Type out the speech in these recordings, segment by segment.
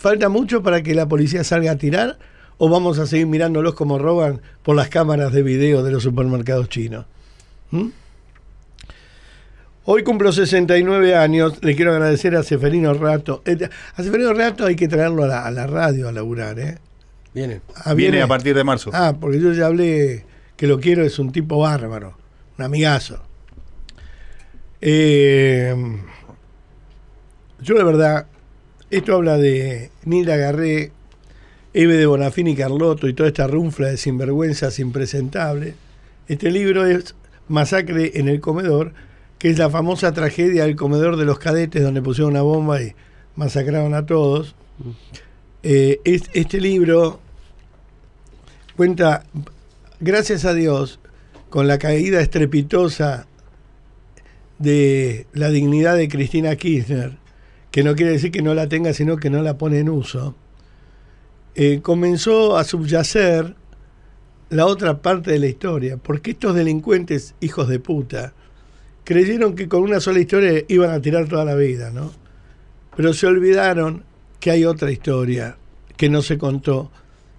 ¿Falta mucho para que la policía salga a tirar o vamos a seguir mirándolos como roban por las cámaras de video de los supermercados chinos? ¿Mm? Hoy cumplo 69 años, le quiero agradecer a Seferino Rato. Eh, a Seferino Rato hay que traerlo a la, radio a laburar, ¿eh? Ah, viene. viene. a partir de marzo. Ah, porque yo ya hablé que lo quiero, es un tipo bárbaro, un amigazo. Eh, yo la verdad esto habla de Nila Garré, Eve de Bonafini Carlotto y toda esta runfla de sinvergüenzas impresentables. Este libro es Masacre en el Comedor, que es la famosa tragedia del comedor de los cadetes donde pusieron una bomba y masacraron a todos. Eh, este libro cuenta, gracias a Dios, con la caída estrepitosa de la dignidad de Cristina Kirchner, que no quiere decir que no la tenga, sino que no la pone en uso, eh, comenzó a subyacer la otra parte de la historia, porque estos delincuentes hijos de puta creyeron que con una sola historia iban a tirar toda la vida, ¿no? Pero se olvidaron que hay otra historia que no se contó,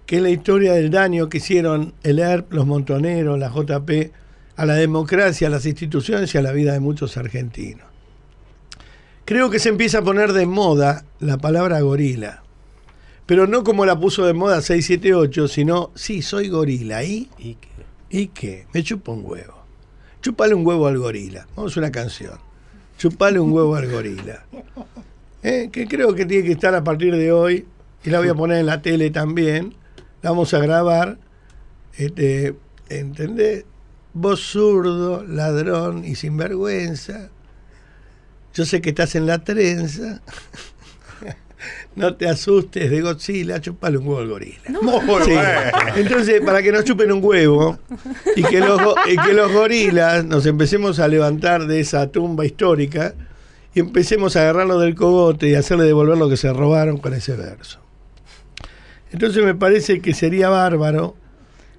que es la historia del daño que hicieron el ERP, los montoneros, la JP, a la democracia, a las instituciones y a la vida de muchos argentinos. Creo que se empieza a poner de moda la palabra gorila. Pero no como la puso de moda 678, sino, sí, soy gorila. ¿Y? ¿Y qué? Me chupo un huevo. Chupale un huevo al gorila. Vamos a una canción. Chupale un huevo al gorila. ¿Eh? Que creo que tiene que estar a partir de hoy. Y la voy a poner en la tele también. La vamos a grabar. Este, ¿Entendés? Vos zurdo, ladrón y sinvergüenza. Yo sé que estás en la trenza. No te asustes de Godzilla, chupale un huevo al gorila. Entonces, para que nos chupen un huevo y que, los, y que los gorilas nos empecemos a levantar de esa tumba histórica y empecemos a agarrarlo del cogote y hacerle devolver lo que se robaron con ese verso. Entonces me parece que sería bárbaro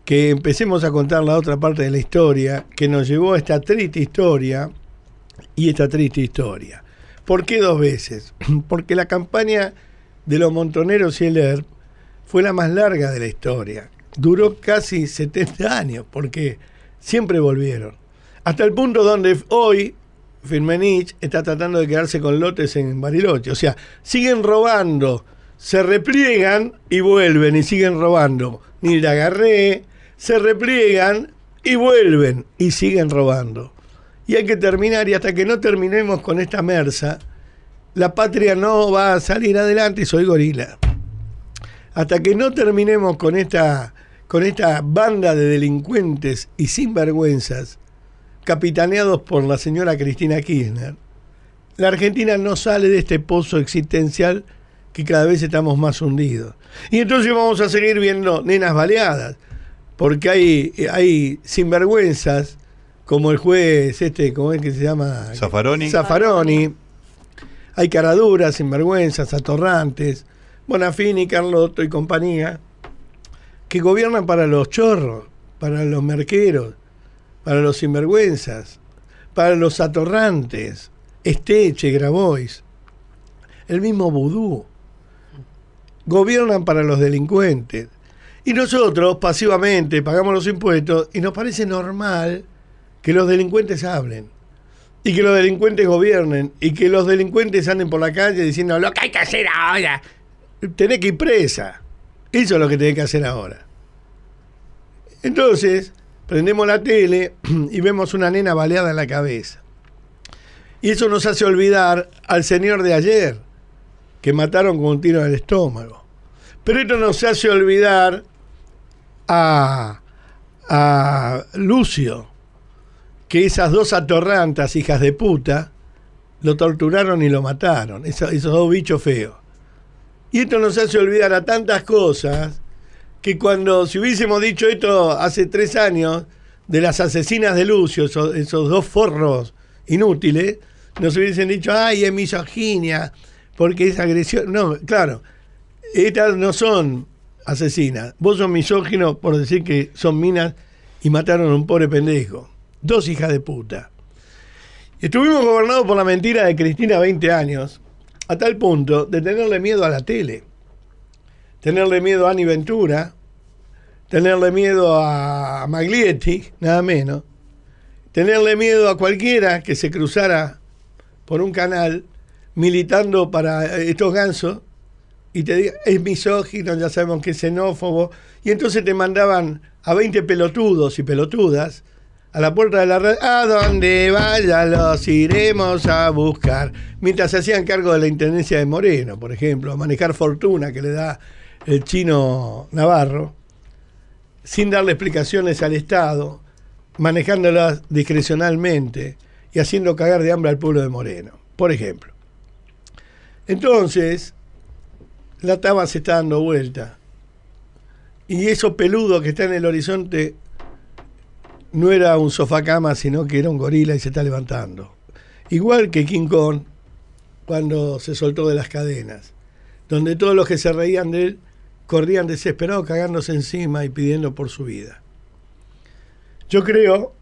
que empecemos a contar la otra parte de la historia que nos llevó a esta triste historia y esta triste historia. ¿Por qué dos veces? Porque la campaña de los montoneros y el ERP fue la más larga de la historia. Duró casi 70 años, porque siempre volvieron. Hasta el punto donde hoy Firmenich está tratando de quedarse con lotes en Bariloche. O sea, siguen robando, se repliegan y vuelven y siguen robando. Ni la agarré, se repliegan y vuelven y siguen robando y hay que terminar, y hasta que no terminemos con esta merza, la patria no va a salir adelante, soy gorila. Hasta que no terminemos con esta, con esta banda de delincuentes y sinvergüenzas, capitaneados por la señora Cristina Kirchner, la Argentina no sale de este pozo existencial que cada vez estamos más hundidos. Y entonces vamos a seguir viendo nenas baleadas, porque hay, hay sinvergüenzas como el juez, este, ¿cómo es que se llama? Zafaroni. Zafaroni. Hay caraduras, sinvergüenzas, atorrantes, Bonafini, Carlotto y compañía, que gobiernan para los chorros, para los merqueros, para los sinvergüenzas, para los atorrantes, Esteche, Grabois, el mismo vudú. Gobiernan para los delincuentes. Y nosotros pasivamente pagamos los impuestos y nos parece normal que los delincuentes hablen y que los delincuentes gobiernen y que los delincuentes anden por la calle diciendo lo que hay que hacer ahora. Tenés que ir presa. Eso es lo que tenés que hacer ahora. Entonces, prendemos la tele y vemos una nena baleada en la cabeza. Y eso nos hace olvidar al señor de ayer, que mataron con un tiro en el estómago. Pero esto nos hace olvidar a, a Lucio, que esas dos atorrantas, hijas de puta, lo torturaron y lo mataron, esos, dos bichos feos. Y esto nos hace olvidar a tantas cosas que cuando, si hubiésemos dicho esto hace tres años, de las asesinas de Lucio, esos, esos dos forros inútiles, nos hubiesen dicho, ay, es misoginia, porque es agresión. No, claro, estas no son asesinas. Vos sos misógino por decir que son minas y mataron a un pobre pendejo dos hijas de puta. Estuvimos gobernados por la mentira de Cristina 20 años, a tal punto de tenerle miedo a la tele, tenerle miedo a Ani Ventura, tenerle miedo a Maglietti, nada menos, tenerle miedo a cualquiera que se cruzara por un canal militando para eh, estos gansos y te diga, es misógino, ya sabemos que es xenófobo, y entonces te mandaban a 20 pelotudos y pelotudas a la puerta de la red, a donde vaya los iremos a buscar. Mientras se hacían cargo de la intendencia de Moreno, por ejemplo, manejar fortuna que le da el chino Navarro, sin darle explicaciones al Estado, manejándolas discrecionalmente y haciendo cagar de hambre al pueblo de Moreno, por ejemplo. Entonces, la tabla se está dando vuelta. Y eso peludo que está en el horizonte no era un sofá cama, sino que era un gorila y se está levantando. Igual que King Kong cuando se soltó de las cadenas, donde todos los que se reían de él corrían desesperados cagándose encima y pidiendo por su vida. Yo creo,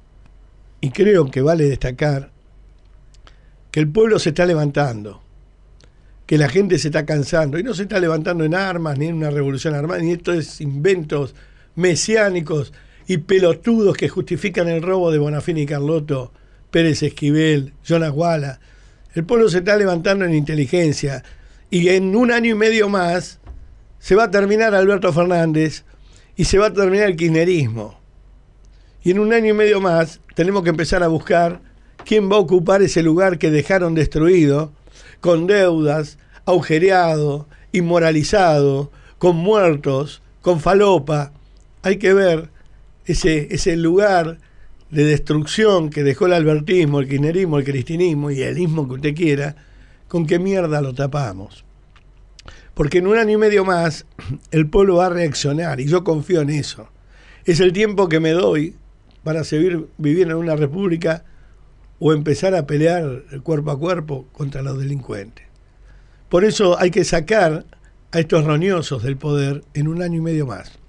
y creo que vale destacar, que el pueblo se está levantando, que la gente se está cansando, y no se está levantando en armas, ni en una revolución armada, ni estos inventos mesiánicos y pelotudos que justifican el robo de Bonafín y Carlotto, Pérez Esquivel, Jonas Walla. El pueblo se está levantando en inteligencia y en un año y medio más se va a terminar Alberto Fernández y se va a terminar el kirchnerismo. Y en un año y medio más tenemos que empezar a buscar quién va a ocupar ese lugar que dejaron destruido, con deudas, agujereado, inmoralizado, con muertos, con falopa. Hay que ver ese, ese lugar de destrucción que dejó el albertismo, el kirchnerismo, el cristinismo y el ismo que usted quiera, ¿con qué mierda lo tapamos? Porque en un año y medio más el pueblo va a reaccionar y yo confío en eso. Es el tiempo que me doy para seguir viviendo en una república o empezar a pelear cuerpo a cuerpo contra los delincuentes. Por eso hay que sacar a estos roñosos del poder en un año y medio más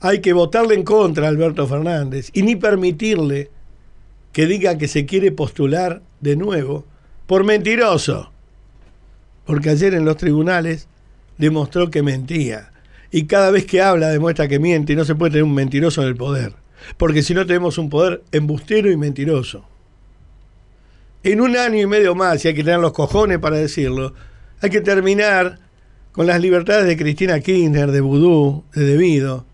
hay que votarle en contra a Alberto Fernández y ni permitirle que diga que se quiere postular de nuevo por mentiroso. Porque ayer en los tribunales demostró que mentía. Y cada vez que habla demuestra que miente y no se puede tener un mentiroso en el poder. Porque si no tenemos un poder embustero y mentiroso. En un año y medio más, si hay que tener los cojones para decirlo, hay que terminar con las libertades de Cristina Kirchner, de Vudú, de Debido,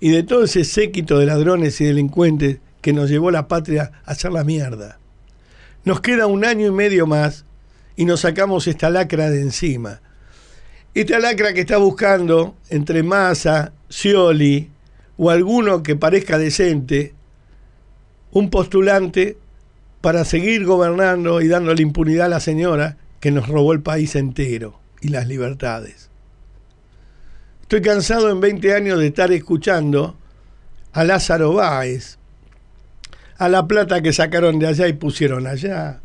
y de todo ese séquito de ladrones y delincuentes que nos llevó la patria a hacer la mierda. Nos queda un año y medio más y nos sacamos esta lacra de encima. Esta lacra que está buscando entre Massa, Scioli o alguno que parezca decente, un postulante para seguir gobernando y dando la impunidad a la señora que nos robó el país entero y las libertades. Estoy cansado en 20 años de estar escuchando a Lázaro Báez, a la plata que sacaron de allá y pusieron allá,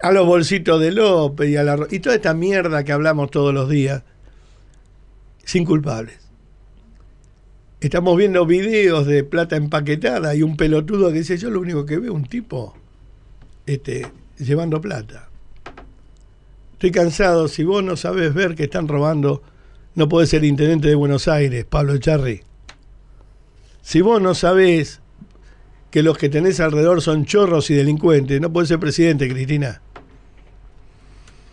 a los bolsitos de López y a la... y toda esta mierda que hablamos todos los días, sin culpables. Estamos viendo videos de plata empaquetada y un pelotudo que dice, yo lo único que veo un tipo este, llevando plata. Estoy cansado, si vos no sabés ver que están robando no puede ser intendente de Buenos Aires, Pablo Echarri. Si vos no sabés que los que tenés alrededor son chorros y delincuentes, no puede ser presidente, Cristina.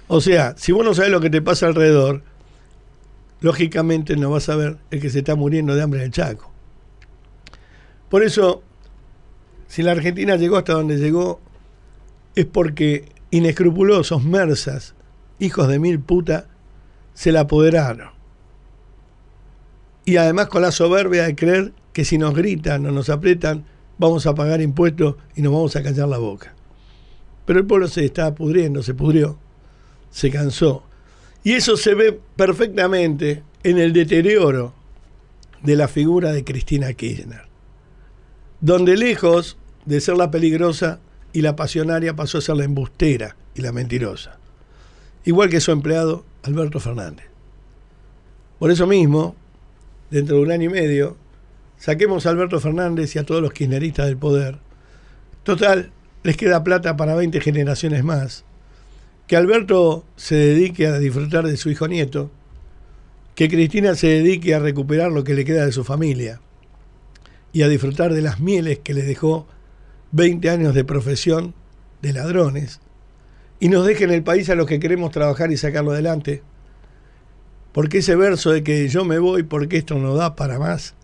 O sea, si vos no sabés lo que te pasa alrededor, lógicamente no vas a ver el que se está muriendo de hambre en el Chaco. Por eso, si la Argentina llegó hasta donde llegó, es porque inescrupulosos mersas, hijos de mil puta, se la apoderaron y además con la soberbia de creer que si nos gritan o nos aprietan, vamos a pagar impuestos y nos vamos a callar la boca. Pero el pueblo se estaba pudriendo, se pudrió, se cansó. Y eso se ve perfectamente en el deterioro de la figura de Cristina Kirchner, donde lejos de ser la peligrosa y la pasionaria pasó a ser la embustera y la mentirosa, igual que su empleado Alberto Fernández. Por eso mismo, dentro de un año y medio, saquemos a Alberto Fernández y a todos los kirchneristas del poder. Total, les queda plata para 20 generaciones más. Que Alberto se dedique a disfrutar de su hijo nieto. Que Cristina se dedique a recuperar lo que le queda de su familia. Y a disfrutar de las mieles que le dejó 20 años de profesión de ladrones. Y nos dejen el país a los que queremos trabajar y sacarlo adelante. Porque ese verso de que yo me voy porque esto no da para más,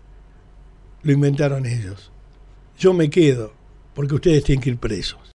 lo inventaron ellos. Yo me quedo porque ustedes tienen que ir presos.